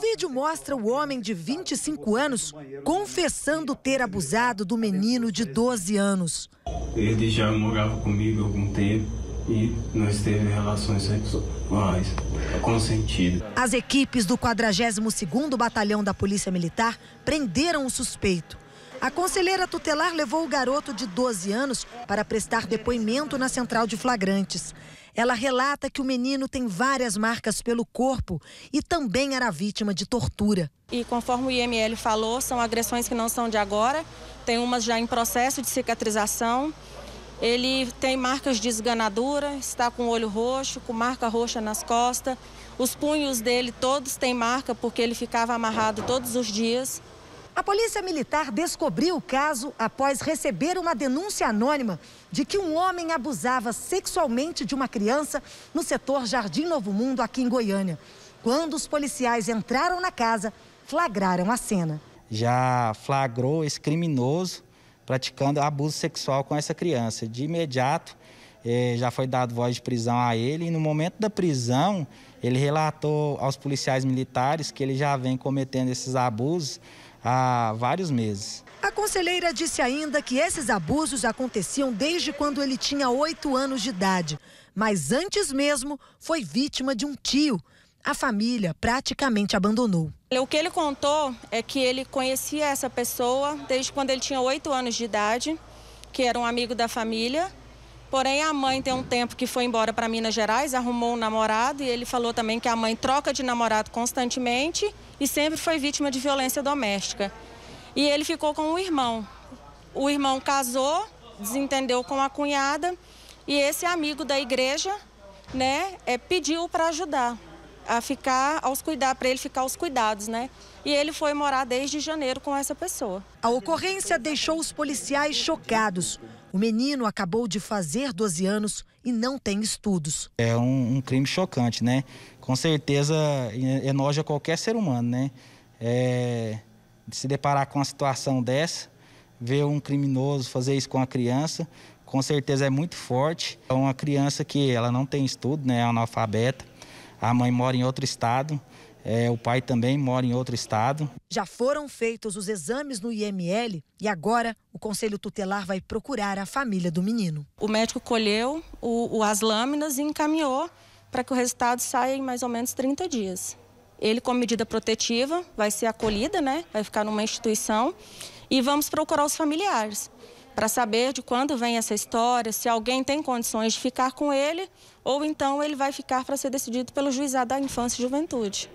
vídeo mostra o homem de 25 anos confessando ter abusado do menino de 12 anos. Ele já morava comigo há algum tempo e nós teve relações sexuais consentidas. As equipes do 42º Batalhão da Polícia Militar prenderam o suspeito. A conselheira tutelar levou o garoto de 12 anos para prestar depoimento na central de flagrantes. Ela relata que o menino tem várias marcas pelo corpo e também era vítima de tortura. E conforme o IML falou, são agressões que não são de agora, tem umas já em processo de cicatrização. Ele tem marcas de esganadura, está com o olho roxo, com marca roxa nas costas. Os punhos dele todos têm marca porque ele ficava amarrado todos os dias. A polícia militar descobriu o caso após receber uma denúncia anônima de que um homem abusava sexualmente de uma criança no setor Jardim Novo Mundo, aqui em Goiânia. Quando os policiais entraram na casa, flagraram a cena. Já flagrou esse criminoso praticando abuso sexual com essa criança. De imediato, eh, já foi dado voz de prisão a ele e no momento da prisão, ele relatou aos policiais militares que ele já vem cometendo esses abusos há vários meses. A conselheira disse ainda que esses abusos aconteciam desde quando ele tinha oito anos de idade, mas antes mesmo foi vítima de um tio. A família praticamente abandonou. O que ele contou é que ele conhecia essa pessoa desde quando ele tinha oito anos de idade, que era um amigo da família, Porém, a mãe tem um tempo que foi embora para Minas Gerais, arrumou um namorado e ele falou também que a mãe troca de namorado constantemente e sempre foi vítima de violência doméstica. E ele ficou com o irmão. O irmão casou, desentendeu com a cunhada e esse amigo da igreja, né, é, pediu para ajudar a ficar aos cuidados, para ele ficar aos cuidados, né? E ele foi morar desde janeiro com essa pessoa. A ocorrência deixou os policiais chocados. O menino acabou de fazer 12 anos e não tem estudos. É um, um crime chocante, né? Com certeza enoja qualquer ser humano, né? É, se deparar com uma situação dessa, ver um criminoso fazer isso com a criança, com certeza é muito forte. É uma criança que ela não tem estudo, né? É analfabeta a mãe mora em outro estado, é, o pai também mora em outro estado. Já foram feitos os exames no IML e agora o conselho tutelar vai procurar a família do menino. O médico colheu o, o, as lâminas e encaminhou para que o resultado saia em mais ou menos 30 dias. Ele, com medida protetiva, vai ser acolhida, né? vai ficar numa instituição e vamos procurar os familiares para saber de quando vem essa história, se alguém tem condições de ficar com ele ou então ele vai ficar para ser decidido pelo juizado da infância e juventude.